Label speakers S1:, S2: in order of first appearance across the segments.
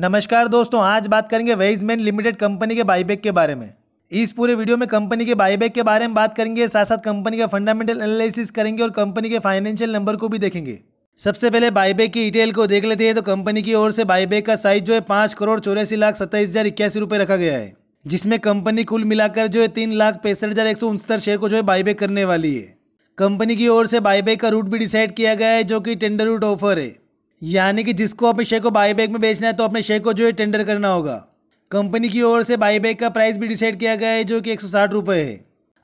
S1: नमस्कार दोस्तों आज बात करेंगे वेजमैन लिमिटेड कंपनी के बाईबैक के बारे में इस पूरे वीडियो में कंपनी के बाईबैक के बारे में बात करेंगे साथ साथ कंपनी का फंडामेंटल एनालिसिस करेंगे और कंपनी के फाइनेंशियल नंबर को भी देखेंगे सबसे पहले बाईबैक की डिटेल को देख लेते हैं तो कंपनी की ओर से बाईबैक का साइज जो है पाँच करोड़ चौरासी लाख सत्ताईस हज़ार इक्यासी रुपये रखा गया है जिसमें कंपनी कुल मिलाकर जो है तीन लाख पैंसठ हज़ार एक सौ उनहत्तर शेयर को जो है बाईबैक करने वाली है कंपनी की ओर से बाईबैक का रूट भी डिसाइड किया गया है जो कि टेंडर रूट ऑफर है यानी कि जिसको अपने शेयर को बाईबैक में बेचना है तो अपने शेयर को जो है टेंडर करना होगा कंपनी की ओर से बाईबैक का प्राइस भी डिसाइड किया गया है जो कि एक सौ है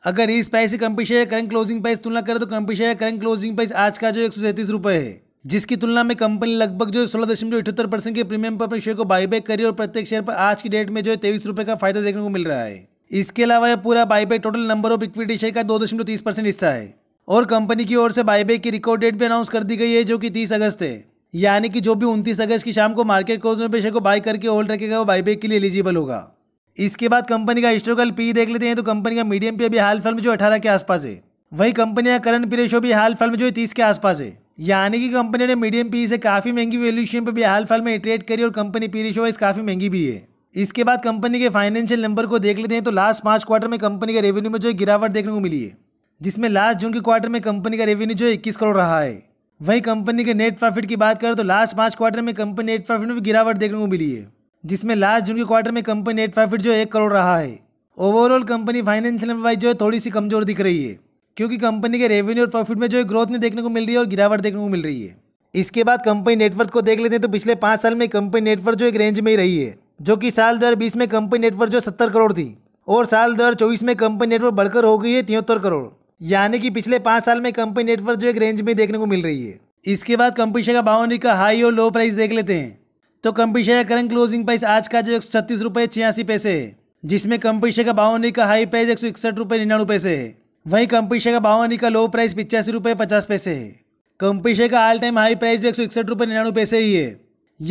S1: अगर इस प्राइस से company share current closing price तुलना करें तो company share current closing price आज का जो एक सौ है जिसकी तुलना में कंपनी लगभग जो है सोलह दशमलव अठहत्तर परसेंट के प्रीमियम पर अपने शेयर को बाईबैक करी और प्रत्येक शेयर पर आज की डेट में जो है तेईस रुपये का फायदा देखने को मिल रहा है इसके अलावा यह पूरा buyback total number of equity share का दो दशमलव तीस परसेंट हिस्सा है और कंपनी की ओर से बाईबैक की रिकॉर्ड डेट भी अनाउंस कर दी गई है जो कि तीस अगस्त है यानी कि जो भी उनतीस अगस्त की शाम को मार्केट क्लोज में पेशे को बाय करके होल्ड रखेगा वो बाईबैक के लिए एलिजिबल होगा इसके बाद कंपनी का हिस्टोरिकल पी देख लेते हैं तो कंपनी का मीडियम पी अभी हाल फिल्म में जो अठारह के आसपास है वही कंपनी का करंट पी रेशो भी हाल फिल्म में जो तीस के आसपास है यानी कि कंपनी ने मीडियम पी से काफ़ी महंगी वैल्यूशन पर भी हाल फिल्म में ट्रेड करी और कंपनी पी रेशो वाइज काफ़ी महंगी भी है इसके बाद कंपनी के फाइनेंशियल नंबर को देख लेते हैं तो लास्ट पांच क्वार्टर में कंपनी के रेवेन्यू में जो है गिरावट देखने को मिली है जिसमें लास्ट जून के क्वार्टर में कंपनी का रेवेन्यू जो है इक्कीस करोड़ रहा है वही कंपनी के नेट प्रॉफिट की बात करें तो लास्ट पाँच क्वार्टर में कंपनी नेट प्रॉफिट में गिरावट देखने को मिली है जिसमें लास्ट जून के क्वार्टर में कंपनी नेट प्रॉफिट जो एक करोड़ रहा है ओवरऑल कंपनी फाइनेंशियल वाइज जो है थोड़ी सी कमजोर दिख रही है क्योंकि कंपनी के रेवेन्यू और प्रॉफिट में जो है ग्रोथ नहीं देखने को मिल रही है और गिरावट देखने को मिल रही है इसके बाद कंपनी नेटवर्क को देख लेते हैं तो पिछले पाँच साल में कंपनी नेटवर्क जो एक रेंज में ही रही है जो कि साल दो में कंपनी नेटवर्क जो सत्तर करोड़ थी और साल दो में कंपनी नेटवर्क बढ़कर हो गई है तिहत्तर करोड़ यानी कि पिछले पाँच साल में कंपनी नेटवर्क जो एक रेंज में देखने को मिल रही है इसके बाद कंपनी शेयर का बावनी का हाई और लो प्राइस देख लेते हैं तो कंपनी शेयर का करंट क्लोजिंग प्राइस आज का जो एक सौ छत्तीस रुपये छियासी पैसे है जिसमें कंपनी शेयर का बावनी का हाई प्राइस एक सौ इकसठ रुपये निन्यानवे पैसे है वहीं कंपनी शेयर का बावनी का लो प्राइस पिचासी रुपये पचास पैसे है कंपनी शेयर का ऑल टाइम हाई प्राइस भी एक सौ इकसठ रुपये निन्यानवे पैसे ही है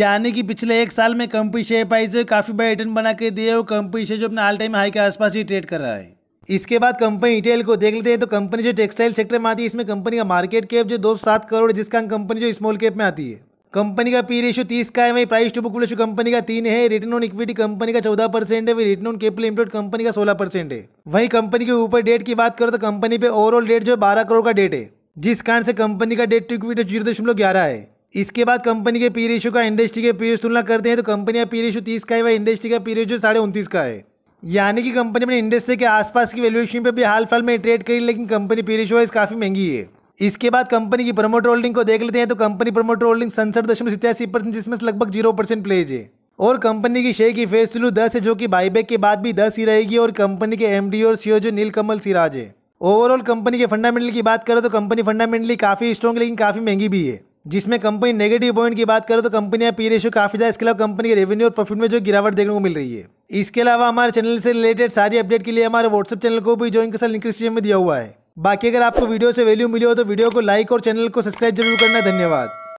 S1: यानी कि पिछले एक साल में कंपनी शेयर प्राइस जो काफ़ी बड़ा रिटर्न बना के दिए और कंपनी शेयर जो अपने ऑल टाइम हाई के आसपास ही ट्रेड कर रहा है इसके बाद कंपनी रिटेल को देख लेते हैं तो कंपनी जो टेक्सटाइल सेक्टर में आती है इसमें कंपनी का मार्केट कैप जो दो सात करोड़ जिसका कंपनी जो स्मॉल कैप में आती है कंपनी का पी रेशो तीस का है वही price to book ratio company का तीन है रिटर्न ऑन इक्विटी कंपनी का चौदह परसेंट है वही return on capital employed company का सोलह परसेंट है वहीं कंपनी के ऊपर डेट की बात करो तो कंपनी पे ओवरऑल डेट जो है बारह करोड़ का डेट है जिस कारण से कंपनी का डेट टू इक्विटी जीरो दशमलव ग्यारह है इसके बाद कंपनी के पी रेशो का इंडस्ट्री के पी तुलना करते हैं तो कंपनी का पी रेशो तीस का है वह इंडस्ट्री का पी रेशो साढ़े उन्तीस का है यानी कि कंपनी अपने इंडस्ट्री के आसपास की वैल्यूएशन पर भी हाल फिलहाल में ट्रेड करी लेकिन कंपनी पीरिश वाइज काफ़ी महंगी है इसके बाद कंपनी की प्रमोटर होल्डिंग को देख लेते हैं तो कंपनी प्रमोटर होल्डिंग सड़सठ दशमलव सितासी परसेंट जिसमें से लगभग जीरो परसेंट प्लेज है और कंपनी की शेयर की फेस वैल्यू दस है जो कि बाईबैक के बाद भी दस ही रहेगी और कंपनी के एमडी और सीओ जो नीलकमल सिराज है ओवरऑल कंपनी के फंडामेंटल की बात करो तो कंपनी फंडामेंटली काफ़ी स्ट्रॉन्ग लेकिन काफ़ी महंगी भी है जिसमें कंपनी नेगेटिव पॉइंट की बात करो तो कंपनी का पी रेशियो काफ़ी ज़्यादा इसके अलावा कंपनी के रेवेन्यू और प्रॉफिट में जो गिरावट देखने को मिल रही है इसके अलावा हमारे चैनल से रिलेटेड सारी अपडेट के लिए हमारे व्हाट्सअप चैनल को भी ज्वाइन के साथ लिंक डिस्क्रिप्शन में दिया हुआ है बाकी अगर आपको वीडियो से वैल्यू मिली हो तो वीडियो को लाइक और चैनल को सब्सक्राइब जरूर करना धन्यवाद